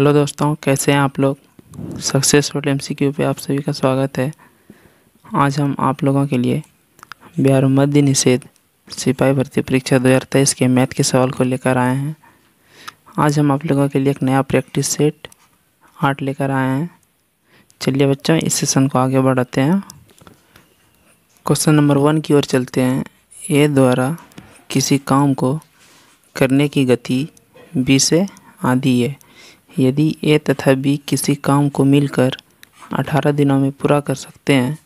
hello दोस्तों कैसे हैं आप लोग सक्सेसफुल एम सी क्यू पे आप सभी का स्वागत है आज हम आप लोगों के लिए बिहार मध्य निषेध सिपाही भर्ती परीक्षा दो हज़ार तेईस के मैथ के सवाल को लेकर आए हैं आज हम आप लोगों के लिए एक नया प्रैक्टिस सेट आर्ट लेकर आए हैं चलिए बच्चों इस सेशन को आगे बढ़ाते हैं क्वेश्चन नंबर वन की ओर चलते हैं ए द्वारा किसी काम को करने की गति बी से आधी है यदि ए तथा बी किसी काम को मिलकर 18 दिनों में पूरा कर सकते हैं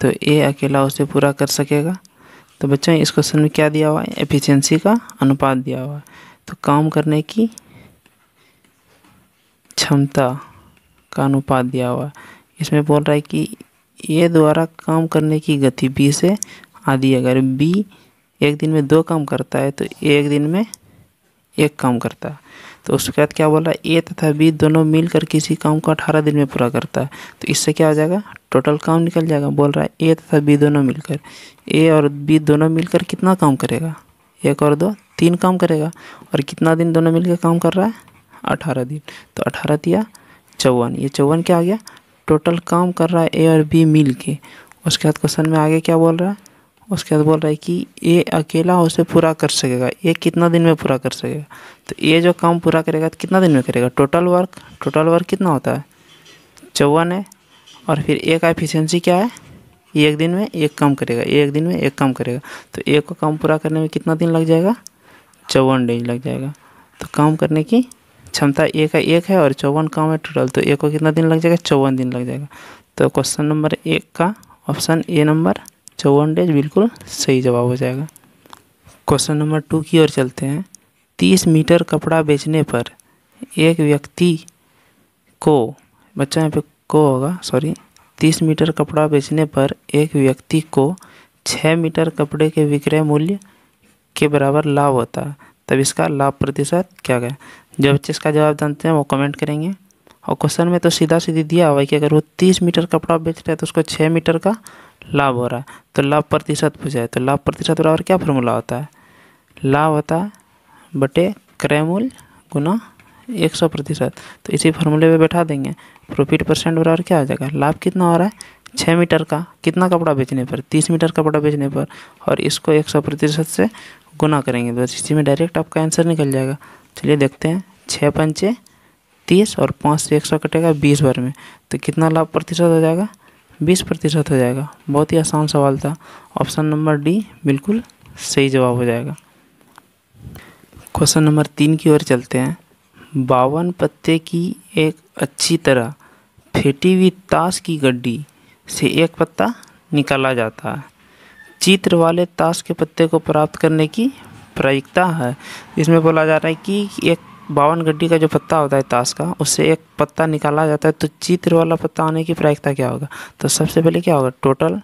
तो ए अकेला उसे पूरा कर सकेगा तो बच्चों इस क्वेश्चन में क्या दिया हुआ है एफिशिएंसी का अनुपात दिया हुआ है तो काम करने की क्षमता का अनुपात दिया हुआ है इसमें बोल रहा है कि ए द्वारा काम करने की गति बी से आधी अगर बी एक दिन में दो काम करता है तो ए एक दिन में एक काम करता है तो उसके बाद क्या बोला ए तथा बी दोनों मिलकर किसी काम को अठारह दिन में पूरा करता है तो इससे क्या हो जाएगा टोटल काम निकल जाएगा बोल रहा है ए तथा बी दोनों मिलकर ए और बी दोनों मिलकर कितना काम करेगा एक और दो तीन काम करेगा और कितना दिन दोनों मिलकर काम कर रहा है अठारह दिन तो अठारह दिया चौवन ये चौवन क्या आ गया टोटल काम कर रहा है ए और बी मिल के उसके बाद क्वेश्चन में आगे क्या बोल रहा है उसके बाद बोल रहा है कि ए अकेला उसे पूरा कर सकेगा ए कितना दिन में पूरा कर सकेगा तो ये जो काम पूरा करेगा तो कितना दिन में करेगा टोटल वर्क टोटल वर्क कितना होता है चौवन है और फिर एक एफिशिएंसी क्या है एक दिन में एक काम करेगा एक दिन में एक काम करेगा तो एक को काम पूरा करने में कितना दिन लग जाएगा चौवन डेज लग जाएगा तो काम करने की क्षमता एक है एक है और चौवन काम है टोटल तो एक को कितना दिन लग जाएगा चौवन दिन लग जाएगा तो क्वेश्चन नंबर एक का ऑप्शन ए नंबर चौवन डेज बिल्कुल सही जवाब हो जाएगा क्वेश्चन नंबर टू की ओर चलते हैं तीस मीटर कपड़ा बेचने पर एक व्यक्ति को बच्चा यहाँ पे को होगा सॉरी तीस मीटर कपड़ा बेचने पर एक व्यक्ति को छः मीटर कपड़े के विक्रय मूल्य के बराबर लाभ होता है तब इसका लाभ प्रतिशत क्या गया जो बच्चे इसका जवाब जानते हैं वो कमेंट करेंगे और क्वेश्चन में तो सीधा सीधी दिया हुआ है कि अगर वो तीस मीटर कपड़ा बेच रहा है तो उसको छः मीटर का लाभ हो रहा है तो लाभ प्रतिशत पूछा है तो लाभ प्रतिशत बराबर क्या फॉर्मूला होता है लाभ होता है बटे क्रैमूल गुना एक सौ प्रतिशत तो इसी फार्मूले पे बैठा देंगे प्रॉफिट परसेंट बराबर क्या हो जाएगा लाभ कितना हो रहा है छः मीटर का कितना कपड़ा बेचने पर तीस मीटर कपड़ा बेचने पर और इसको एक सौ प्रतिशत से गुना करेंगे बस इसी में डायरेक्ट आपका आंसर निकल जाएगा चलिए देखते हैं छः पंचे तीस और पाँच से एक सौ कटेगा बीस बार में तो कितना लाभ प्रतिशत हो जाएगा बीस प्रतिशत हो जाएगा बहुत ही आसान सवाल था ऑप्शन नंबर डी बिल्कुल सही जवाब हो जाएगा क्वेश्चन नंबर तीन की ओर चलते हैं बावन पत्ते की एक अच्छी तरह फेटी हुई ताश की गड्डी से एक पत्ता निकाला जाता है चित्र वाले ताश के पत्ते को प्राप्त करने की प्रायिकता है इसमें बोला जा रहा है कि एक बावन गड्डी का जो पत्ता होता है ताश का उससे एक पत्ता निकाला जाता है तो चित्र वाला पत्ता आने की प्रायिकता क्या होगा तो सबसे पहले क्या होगा टोटल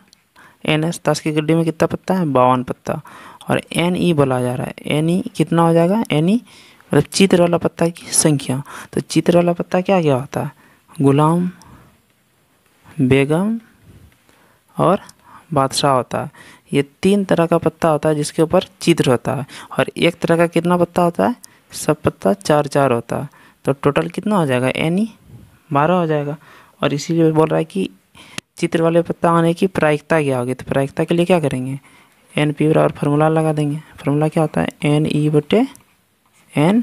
एन एस ताश की गड्डी में कितना पत्ता है बावन पत्ता और एन ई e बोला जा रहा है एन ई e कितना हो जाएगा एन ई e मतलब चित्र वाला पत्ता की संख्या तो चित्र वाला पत्ता क्या क्या होता है गुलाम बेगम और बादशाह होता है ये तीन तरह का पत्ता होता है जिसके ऊपर चित्र होता है और एक तरह का कितना पत्ता होता है सब पत्ता चार चार होता है तो टोटल कितना हो जाएगा एन ई बारह हो जाएगा और इसीलिए बोल रहा है कि चित्र वाले पत्ता आने की प्रायिकता क्या होगी तो प्रायिकता के लिए क्या करेंगे एन पी बराबर फार्मूला लगा देंगे फार्मूला क्या होता है एन ई e बटे एन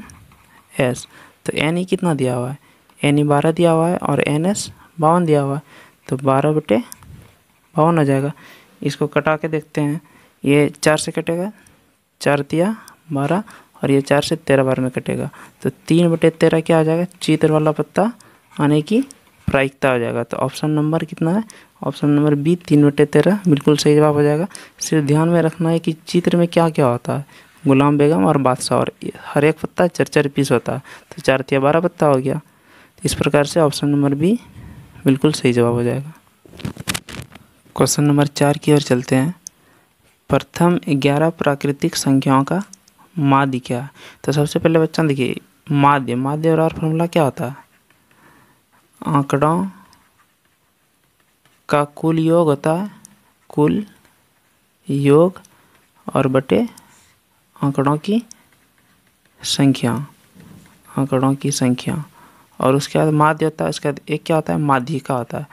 एस तो एन ई e कितना दिया हुआ है एन ई e बारह दिया हुआ है और एन एस बावन दिया हुआ है तो बारह बटे बावन हो जाएगा इसको कटा के देखते हैं ये चार से कटेगा चार दिया बारह और ये चार से तेरह बार में कटेगा तो तीन बटे तेरह क्या आ जाएगा चीतर वाला पत्ता आने की प्रायिकता हो जाएगा तो ऑप्शन नंबर कितना है ऑप्शन नंबर बी तीन बटे तेरह बिल्कुल सही जवाब हो जाएगा सिर्फ ध्यान में रखना है कि चित्र में क्या क्या होता है गुलाम बेगम और बादशाह और हर एक पत्ता चार चार पीस होता है तो चार या बारह पत्ता हो गया इस प्रकार से ऑप्शन नंबर बी बिल्कुल सही जवाब हो जाएगा क्वेश्चन नंबर चार की ओर चलते हैं प्रथम ग्यारह प्राकृतिक संख्याओं का माध्य क्या है तो सबसे पहले बच्चा देखिए माध्य माध्य और फॉर्मूला क्या होता है आंकड़ों का कुल योग होता है कुल योग और बटे आंकड़ों की संख्या आंकड़ों की संख्या और उसके बाद माध्य होता है उसके बाद एक क्या होता है माध्यिका होता है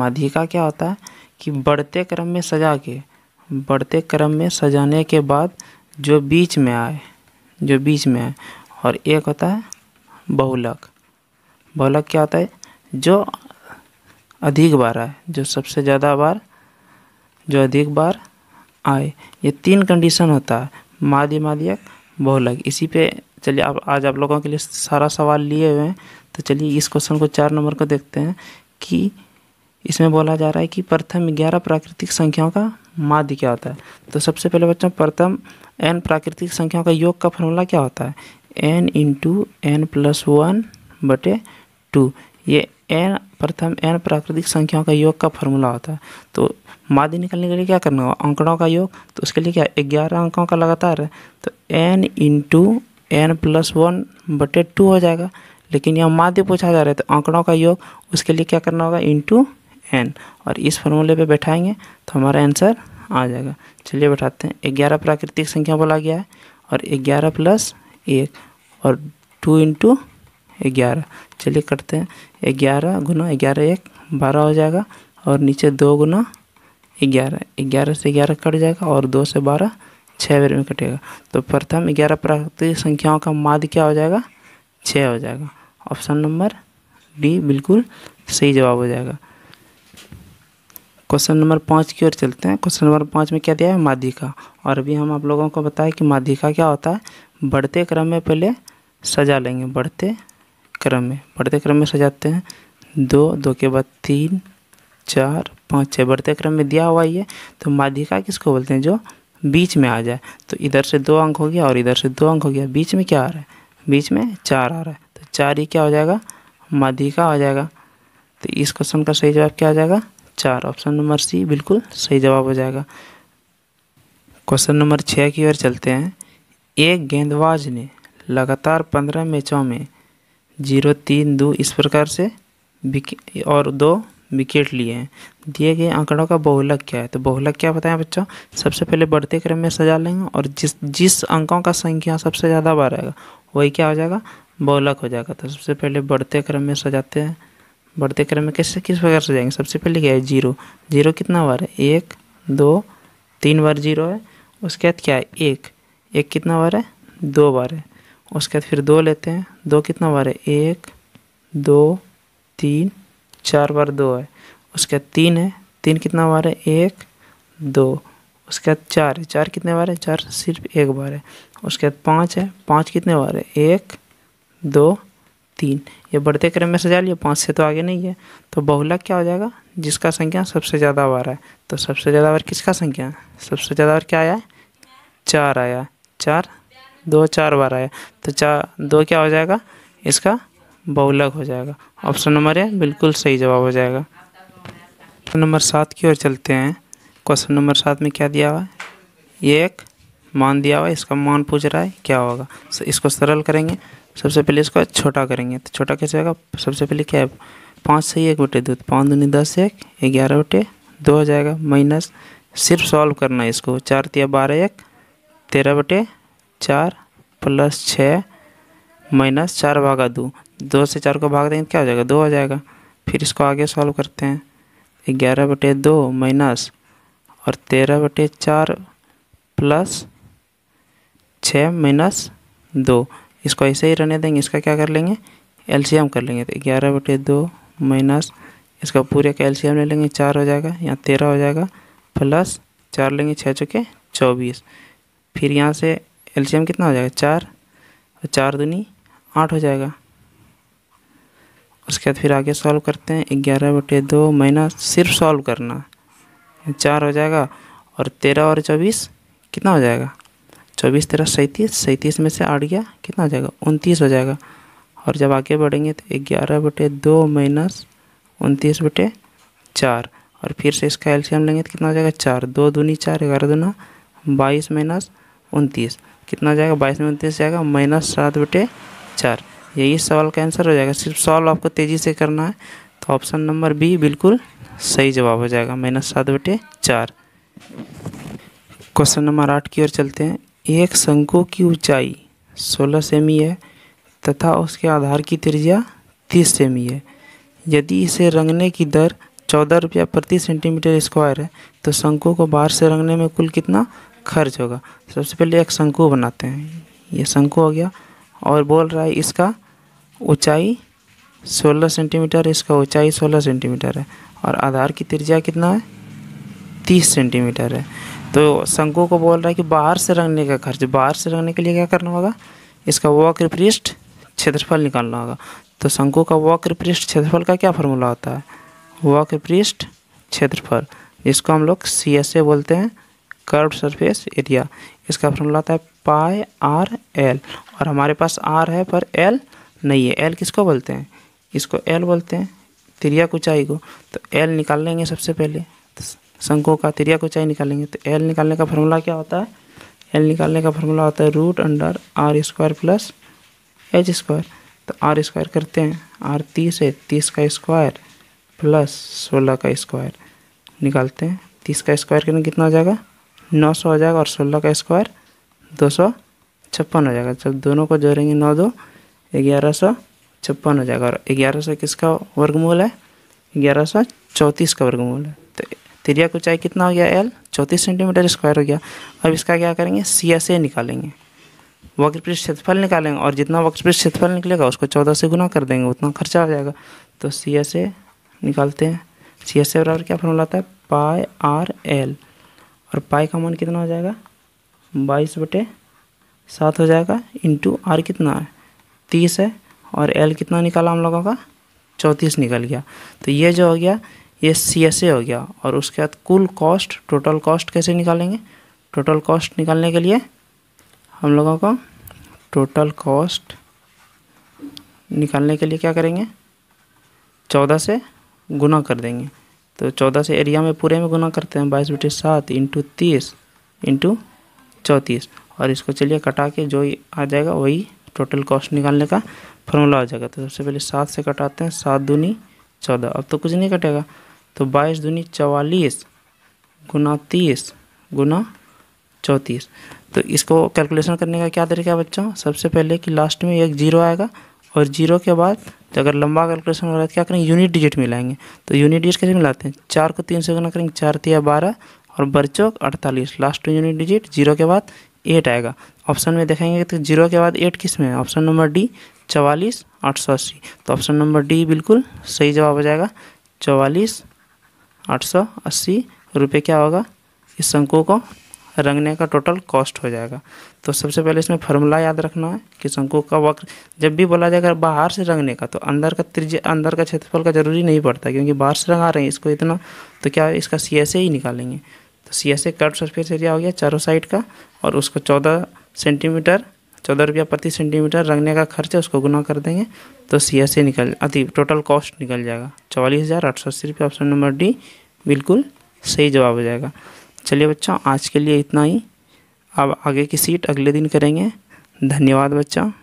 माध्यिका क्या होता है कि बढ़ते क्रम में सजा के बढ़ते क्रम में सजाने के बाद जो बीच में आए जो बीच में आए और एक होता है बहुलक बहुलक क्या होता है जो अधिक बार आए जो सबसे ज़्यादा बार जो अधिक बार आए ये तीन कंडीशन होता है माध्य माध्यक बहुलक इसी पे चलिए आप आज आप लोगों के लिए सारा सवाल लिए हुए हैं तो चलिए इस क्वेश्चन को चार नंबर को देखते हैं कि इसमें बोला जा रहा है कि प्रथम ग्यारह प्राकृतिक संख्याओं का माध्य क्या होता है तो सबसे पहले बच्चों प्रथम एन प्राकृतिक संख्याओं का योग का फॉर्मूला क्या होता है n into n plus one बटे टू ये एन प्रथम एन प्राकृतिक संख्याओं का योग का फॉर्मूला होता है तो माध्य निकलने के लिए क्या करना होगा आंकड़ों का योग तो उसके लिए क्या ग्यारह अंकों का लगातार है तो n into n plus one बटे टू हो जाएगा लेकिन यहाँ माध्य पूछा जा रहा है तो आंकड़ों का योग उसके लिए क्या करना होगा इंटू एन और इस फॉर्मूले पे बैठाएंगे तो हमारा आंसर आ जाएगा चलिए बैठाते हैं ग्यारह प्राकृतिक संख्या बोला गया है और ग्यारह प्लस एक और टू इंटू ग्यारह चलिए करते हैं ग्यारह गुना ग्यारह एक बारह हो जाएगा और नीचे दो गुना ग्यारह ग्यारह से ग्यारह कट जाएगा और दो से बारह छः बार में कटेगा तो प्रथम ग्यारह प्राकृतिक संख्याओं का माध्य क्या हो जाएगा छः हो जाएगा ऑप्शन नंबर डी बिल्कुल सही जवाब हो जाएगा क्वेश्चन नंबर पाँच की ओर चलते हैं क्वेश्चन नंबर पाँच में क्या दिया है माध्यिका और अभी हम आप लोगों को बताएं कि माध्यिका क्या होता है बढ़ते क्रम में पहले सजा लेंगे बढ़ते क्रम में बढ़ते क्रम में सजाते हैं दो दो के बाद तीन चार पाँच छः बढ़ते क्रम में दिया हुआ ही है तो माध्यिका किसको बोलते हैं जो बीच में आ जाए तो इधर से दो अंक हो गया और इधर से दो अंक हो गया बीच में क्या आ रहा है बीच में चार आ रहा है तो चार ही क्या हो जाएगा माध्यिका आ जाएगा तो इस क्वेश्चन का सही जवाब क्या आ जाएगा चार ऑप्शन नंबर सी बिल्कुल सही जवाब हो जाएगा क्वेश्चन नंबर छः की ओर चलते हैं एक गेंदबाज ने लगातार पंद्रह मैचों में जीरो तीन दो इस प्रकार से और दो विकेट लिए हैं दिए गए आंकड़ों का बहुलक क्या है तो बहुलक क्या बताएं बच्चों सबसे पहले बढ़ते क्रम में सजा लेंगे और जिस जिस अंकों का संख्या सबसे ज़्यादा बार आएगा वही क्या हो जाएगा बहुलक हो जाएगा तो सबसे पहले बढ़ते क्रम में सजाते हैं बढ़ते क्रम में कैसे किस प्रकार सजाएंगे सबसे पहले क्या है जीरो जीरो कितना बार है एक दो तीन बार जीरो है उसके बाद क्या है एक एक कितना बार है दो बार है उसके बाद फिर दो लेते हैं दो कितना बार है एक दो तीन चार बार दो है उसके बाद तीन है तीन कितना बार है एक दो उसके बाद चार है चार कितने बार है चार सिर्फ एक बार है उसके बाद पाँच है पाँच कितने बार है एक दो तीन ये बढ़ते क्रम में सजा लिए पाँच से तो आगे नहीं है तो बहुला क्या हो जाएगा जिसका संख्या सबसे ज़्यादा बार है तो सबसे ज़्यादा बार किसका संख्या सबसे ज़्यादा बार क्या आया है चार आया चार दो चार बार आया तो चार दो क्या हो जाएगा इसका बहुलक हो जाएगा ऑप्शन नंबर ए बिल्कुल सही जवाब हो जाएगा ऑप्शन नंबर सात की ओर चलते हैं क्वेश्चन नंबर सात में क्या दिया हुआ है एक मान दिया हुआ है इसका मान पूछ रहा है क्या होगा इसको सरल करेंगे सबसे पहले इसको छोटा करेंगे तो छोटा कैसे होगा सबसे पहले क्या है पाँच से एक बटे दो पाँच दूनी दस एक ग्यारह बटे दो हो जाएगा माइनस सिर्फ सॉल्व करना है इसको चार तिया बारह एक तेरह बटे चार प्लस छः माइनस चार भागा दो दो से चार को भाग देंगे तो क्या हो जाएगा दो हो जाएगा फिर इसको आगे सॉल्व करते हैं ग्यारह बटे दो माइनस और तेरह बटे चार प्लस छः माइनस दो इसको ऐसे ही रहने देंगे इसका क्या कर लेंगे एलसीएम कर लेंगे तो ग्यारह बटे दो माइनस इसका पूरे का एलसीएम ले लेंगे चार हो जाएगा यहाँ तेरह हो जाएगा प्लस चार लेंगे छः चौके चौबीस फिर यहाँ से एलसीएम कितना हो जाएगा चार और तो चार दूनी आठ हो जाएगा उसके बाद फिर आगे सॉल्व करते हैं ग्यारह बटे दो माइनस सिर्फ सॉल्व करना चार हो जाएगा और तेरह और चौबीस कितना हो जाएगा चौबीस तेरह सैंतीस सैंतीस में से आठ गया कितना हो जाएगा उनतीस हो जाएगा और जब आगे बढ़ेंगे तो ग्यारह बटे दो माइनस उनतीस बटे चार और फिर से इसका एल्शियम लेंगे तो कितना हो जाएगा चार दो दूनी चार ग्यारह दूना बाईस माइनस उनतीस कितना जाएगा बाईस में उनतीस जाएगा माइनस सात बटे चार यही सवाल का आंसर हो जाएगा सिर्फ सॉल्व आपको तेज़ी से करना है तो ऑप्शन नंबर बी बिल्कुल सही जवाब हो जाएगा माइनस सात बटे चार क्वेश्चन नंबर आठ की ओर चलते हैं एक शंकु की ऊंचाई सोलह सेमी है तथा उसके आधार की त्रिज्या तीस सेमी है यदि इसे रंगने की दर चौदह रुपया प्रति सेंटीमीटर स्क्वायर है तो शंकु को बाहर से रंगने में कुल कितना खर्च होगा सबसे पहले एक शंकु बनाते हैं ये शंकु हो गया और बोल रहा है इसका ऊंचाई 16 सेंटीमीटर इसका ऊंचाई 16 सेंटीमीटर है और आधार की त्रिज्या कितना है 30 सेंटीमीटर है तो शंकु को बोल रहा है कि बाहर से रंगने का खर्च बाहर से रंगने के लिए क्या करना होगा इसका वक्र पृष्ठ क्षेत्रफल निकालना होगा तो शंकु का वक्र पृष्ठ क्षेत्रफल का क्या फॉर्मूला होता है वक्र पृष्ठ क्षेत्रफल इसको हम लोग सी बोलते हैं कर्व सरफेस एरिया इसका फॉर्मूला आता है पाई आर एल और हमारे पास आर है पर एल नहीं है एल किसको बोलते हैं इसको एल बोलते हैं त्रिया ऊंचाई को तो एल निकाल लेंगे सबसे पहले तो शंकुओं का त्रिया को ऊंचाई निकालेंगे तो एल निकालने का फॉर्मूला क्या होता है एल निकालने का फॉर्मूला होता है root under r square plus h square तो आर स्क्वायर करते हैं आर तीस है तीस का स्क्वायर प्लस सोलह का स्क्वायर निकालते हैं तीस का स्क्वायर करने कितना हो जाएगा नौ सौ हो जाएगा और सोलह का स्क्वायर दो सौ छप्पन हो जाएगा जब दोनों को जोड़ेंगे नौ दो ग्यारह सौ छप्पन हो जाएगा और ग्यारह सौ किसका वर्गमूल है ग्यारह सौ चौंतीस का वर्गमूल है तो त्रिया की ऊंचाई कितना हो गया एल चौंतीस सेंटीमीटर स्क्वायर हो गया अब इसका क्या करेंगे सी एस ए निकालेंगे वक्रपृष्ठ क्षेत्रफल निकालेंगे और जितना वक्रपृष्ठ क्षेत्रफल निकलेगा उसको चौदह से गुना कर देंगे उतना खर्चा हो जाएगा तो सी एस ए निकालते हैं सी एस ए बराबर क्या फॉर्मूला आता है पाई आर एल और पाई का मान कितना हो जाएगा बाईस बटे सात हो जाएगा इंटू आर कितना है तीस है और एल कितना निकाला हम लोगों का चौंतीस निकल गया तो ये जो हो गया ये सी एस ए हो गया और उसके बाद कुल कॉस्ट टोटल कॉस्ट कैसे निकालेंगे टोटल कॉस्ट निकालने के लिए हम लोगों को टोटल कॉस्ट निकालने के लिए क्या करेंगे चौदह से गुना कर देंगे तो चौदह से एरिया में पूरे में गुना करते हैं बाईस बटे सात इंटू तीस इंटू चौंतीस और इसको चलिए कटा के जो आ जाएगा वही टोटल कॉस्ट निकालने का फॉर्मूला आ जाएगा तो सबसे पहले सात से कटाते हैं सात दूनी चौदह अब तो कुछ नहीं कटेगा तो बाईस दूनी चवालीस गुना तीस गुना चौंतीस तो इसको कैलकुलेशन करने का क्या तरीका है बच्चों सबसे पहले कि लास्ट में एक जीरो आएगा और जीरो के बाद तो अगर लंबा कैलकुलेशन हो रहा है तो क्या करेंगे यूनिट डिजिट मिलाएंगे तो यूनिट डिजिट कैसे मिलाते हैं चार को तीन से गुना करेंगे चार तिया बारह और बरचौक अड़तालीस लास्ट यूनिट डिजिट जीरो के बाद एट आएगा ऑप्शन में देखेंगे तो जीरो के बाद एट किस में है ऑप्शन नंबर डी चवालीस आठ सौ अस्सी तो ऑप्शन नंबर डी बिल्कुल सही जवाब हो जाएगा चवालीस आठ सौ अस्सी रुपये क्या होगा इस अंकों को रंगने का टोटल कॉस्ट हो जाएगा तो सबसे पहले इसमें फार्मूला याद रखना है कि शंकु का वक्र जब भी बोला जाएगा बाहर से रंगने का तो अंदर का त्रिज अंदर का क्षेत्रफल का जरूरी नहीं पड़ता क्योंकि बाहर से रंगा रहे हैं इसको इतना तो क्या इसका सी एस ए ही निकालेंगे तो C S A curve surface area हो गया चारों साइड का और उसको चौदह सेंटीमीटर चौदह रुपया प्रति सेंटीमीटर रंगने का खर्च उसको गुना कर देंगे तो सी एस ए निकल अति टोटल कॉस्ट निकल जाएगा चौवालीस हज़ार आठ सौ अस्सी रुपये ऑप्शन नंबर डी बिल्कुल सही जवाब हो जाएगा चलिए बच्चा आज के लिए इतना ही अब आगे की सीट अगले दिन करेंगे धन्यवाद बच्चा